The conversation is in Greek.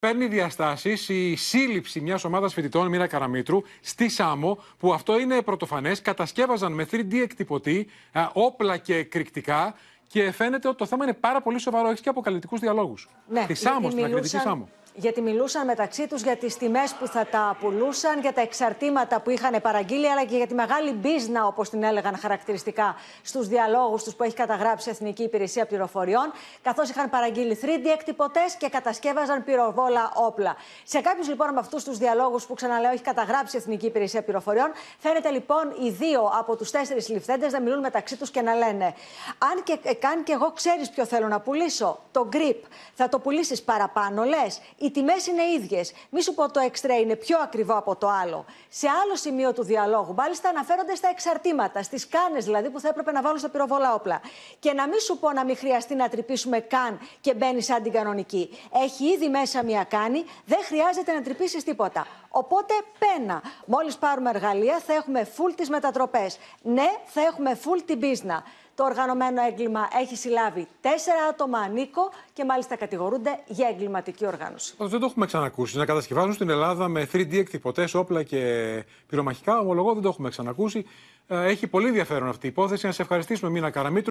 παίρνει διαστάσεις η σύλληψη μιας ομάδας φοιτητών, Μοίρα Καραμίτρου, στη Σάμο, που αυτό είναι πρωτοφανές. Κατασκεύαζαν με 3D εκτυπωτή όπλα και εκρηκτικά. Και φαίνεται ότι το θέμα είναι πάρα πολύ σοβαρό. Έχεις και αποκαλυπτικούς διαλόγους. Ναι, τη Σάμο, ε, Σάμο γιατί μιλούσαν μεταξύ τους για τις τιμές που θα τα πουλούσαν, για τα εξαρτήματα που είχαν παραγγείλει, αλλά και για τη μεγάλη μπίζνα, όπως την έλεγαν χαρακτηριστικά, στους διαλόγους τους που έχει καταγράψει η Εθνική Υπηρεσία καθώ καθώς είχαν παραγγείλει 3D εκτυπωτές και κατασκεύαζαν πυροβόλα όπλα. Σε κάποιους λοιπόν από αυτούς τους διαλόγους που ξαναλέω έχει καταγράψει η Εθνική Υπηρεσία Πληροφοριών, φαίνεται λοιπόν οι δύο από τους τέσσερις ληφθέντες να μιλούν μεταξύ τους και να λένε «Αν και, ε, και εγώ ξέρεις ποιο θέλω να πουλήσω, το grip, θα το πουλήσεις παραπάνω λες οι τιμές είναι ίδιες. Μη σου πω το εξτρέ είναι πιο ακριβό από το άλλο. Σε άλλο σημείο του διαλόγου, μάλιστα αναφέρονται στα εξαρτήματα, στις κάνες δηλαδή που θα έπρεπε να βάλουν στα πυροβολά όπλα. Και να μην σου πω να μην χρειαστεί να τρυπήσουμε καν και μπαίνει σαν την κανονική. Έχει ήδη μέσα μια κάνη, δεν χρειάζεται να τρυπήσεις τίποτα. Οπότε πένα. Μόλις πάρουμε εργαλεία, θα έχουμε φουλ τις μετατροπές. Ναι, θα έχουμε φουλ την πίσνα. Το οργανωμένο έγκλημα έχει συλλάβει τέσσερα άτομα ανίκο και μάλιστα κατηγορούνται για εγκληματική οργάνωση. Δεν το έχουμε ξανακούσει. Να κατασκευάζουν στην Ελλάδα με 3D εκτυπωτές, όπλα και πυρομαχικά. Ομολογώ δεν το έχουμε ξανακούσει. Ε, έχει πολύ ενδιαφέρον αυτή η υπόθεση. Να σε ευχαριστήσουμε, Μίνα Καραμίτρου.